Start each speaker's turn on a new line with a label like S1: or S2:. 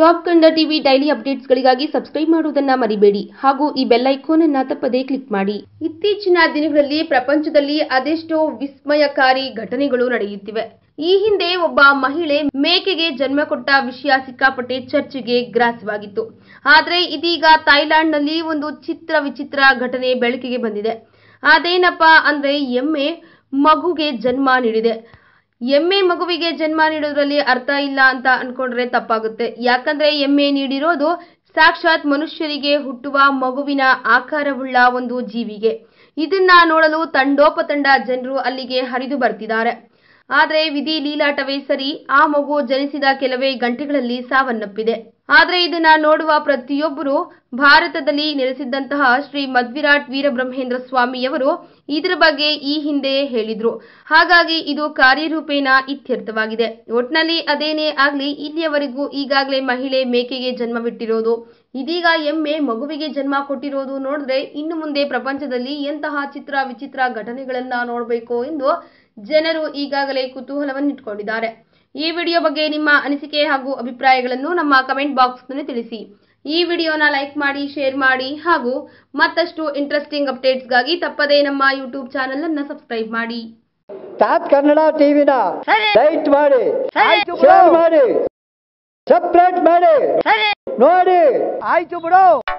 S1: top Kannada TV daily ಅಪ್ಡೇಟ್ಸ್ಗಳಿಗಾಗಿ subscribe ಮಾಡುವುದನ್ನು ಮರಿಬೇಡಿ ಹಾಗೂ ಈ ಬೆಲ್ ಐಕಾನ್ ಅನ್ನ ತಪ್ಪದೇ ಕ್ಲಿಕ್ ಮಾಡಿ ಇತ್ತೀಚಿನ ದಿನಗಳಲ್ಲಿ ಪ್ರಪಂಚದಲ್ಲಿ ಅದೆಷ್ಟೋ ವಿಸ್ಮಯಕಾರಿ ಘಟನೆಗಳು ನಡೆಯುತ್ತಿವೆ ಈ ಹಿಂದೆ ಒಬ್ಬ ಮಹಿಳೆ ಮೇಕೆಗೆ ಜನ್ಮ ಕೊಟ್ಟ ವಿಷಯ ಸಿಕ್ಕಾಪಟ್ಟೆ ಚರ್ಚೆಗೆ ಗ್ರಾಸವಾಗಿತ್ತು ಆದರೆ ಇದೀಗ ಥೈಲ್ಯಾಂಡ್ನಲ್ಲಿ ಒಂದು ಚಿತ್ರ ವಿಚಿತ್ರ ಘಟನೆ ಬೆಳಕಿಗೆ ಬಂದಿದೆ ಅದೇನಪ್ಪ ಅಂದ್ರೆ ಎಮ್ಮೆ ಮಗುಗೆ ಜನ್ಮ ನೀಡಿದೆ ಎಮ್ಮೆ ಮಗುವಿಗೆ ಜನ್ಮ ನೀಡೋದ್ರಲ್ಲಿ ಅರ್ಥ ಇಲ್ಲ ಅಂತ ಅನ್ಕೊಂಡ್ರೆ ತಪ್ಪಾಗುತ್ತೆ ಯಾಕಂದ್ರೆ ಎಮ್ಮೆ ನೀಡಿರೋದು ಸಾಕ್ಷಾತ್ ಮನುಷ್ಯರಿಗೆ ಹುಟ್ಟುವ ಮಗುವಿನ ಆಕಾರವುಳ್ಳ ಒಂದು ಜೀವಿಗೆ ಇದನ್ನ ನೋಡಲು ತಂಡೋಪತಂಡ ಜನರು ಅಲ್ಲಿಗೆ ಹರಿದು ಬರ್ತಿದ್ದಾರೆ ಆದರೆ ವಿಧಿ ಲೀಲಾಟವೇ ಸರಿ ಆ ಮಗು ಜನಿಸಿದ ಕೆಲವೇ ಗಂಟೆಗಳಲ್ಲಿ ಸಾವನ್ನಪ್ಪಿದೆ ಆದರೆ ಇದನ್ನ ನೋಡುವ ಪ್ರತಿಯೊಬ್ಬರು ಭಾರತದಲ್ಲಿ ನೆಲೆಸಿದ್ದಂತಹ ಶ್ರೀ ಮಧ್ವಿರಾಟ್ ವೀರಬ್ರಹ್ಮೇಂದ್ರ ಸ್ವಾಮಿಯವರು ಇದರ ಬಗ್ಗೆ ಈ ಹಿಂದೆ ಹೇಳಿದ್ರು ಹಾಗಾಗಿ ಇದು ಕಾರ್ಯರೂಪೇಣ ಇತ್ಯರ್ಥವಾಗಿದೆ ಒಟ್ನಲ್ಲಿ ಅದೇನೇ ಆಗಲಿ ಇಲ್ಲಿಯವರೆಗೂ ಈಗಾಗಲೇ ಮಹಿಳೆ ಮೇಕೆಗೆ ಜನ್ಮವಿಟ್ಟಿರೋದು ಇದೀಗ ಎಮ್ಮೆ ಮಗುವಿಗೆ ಜನ್ಮ ಕೊಟ್ಟಿರೋದು ನೋಡಿದ್ರೆ ಇನ್ನು ಮುಂದೆ ಪ್ರಪಂಚದಲ್ಲಿ ಎಂತಹ ಚಿತ್ರ ವಿಚಿತ್ರ ಘಟನೆಗಳನ್ನ ನೋಡಬೇಕು ಎಂದು ಜನರು ಈಗಾಗಲೇ ಕುತೂಹಲವನ್ನಿಟ್ಕೊಂಡಿದ್ದಾರೆ ಈ ವಿಡಿಯೋ ಬಗ್ಗೆ ನಿಮ್ಮ ಅನಿಸಿಕೆ ಹಾಗೂ ಅಭಿಪ್ರಾಯಗಳನ್ನು ನಮ್ಮ ಕಮೆಂಟ್ ಬಾಕ್ಸ್ನಲ್ಲಿ ತಿಳಿಸಿ ಈ ವಿಡಿಯೋನ ಲೈಕ್ ಮಾಡಿ ಶೇರ್ ಮಾಡಿ ಹಾಗೂ ಮತ್ತಷ್ಟು ಇಂಟ್ರೆಸ್ಟಿಂಗ್ ಅಪ್ಡೇಟ್ಸ್ಗಾಗಿ ತಪ್ಪದೇ ನಮ್ಮ ಯೂಟ್ಯೂಬ್ ಚಾನಲ್ ಅನ್ನು ಸಬ್ಸ್ಕ್ರೈಬ್ ಮಾಡಿ
S2: ಟಾಪ್ ಕನ್ನಡ ಟಿವಿನ ಲೈಟ್ ಮಾಡಿ ಶೇರ್ ಮಾಡಿ ಸಬ್ಸ್ಕ್ರೈಬ್ ಮಾಡಿ ನೋಡಿ ಆಯ್ತು ಬಿಡು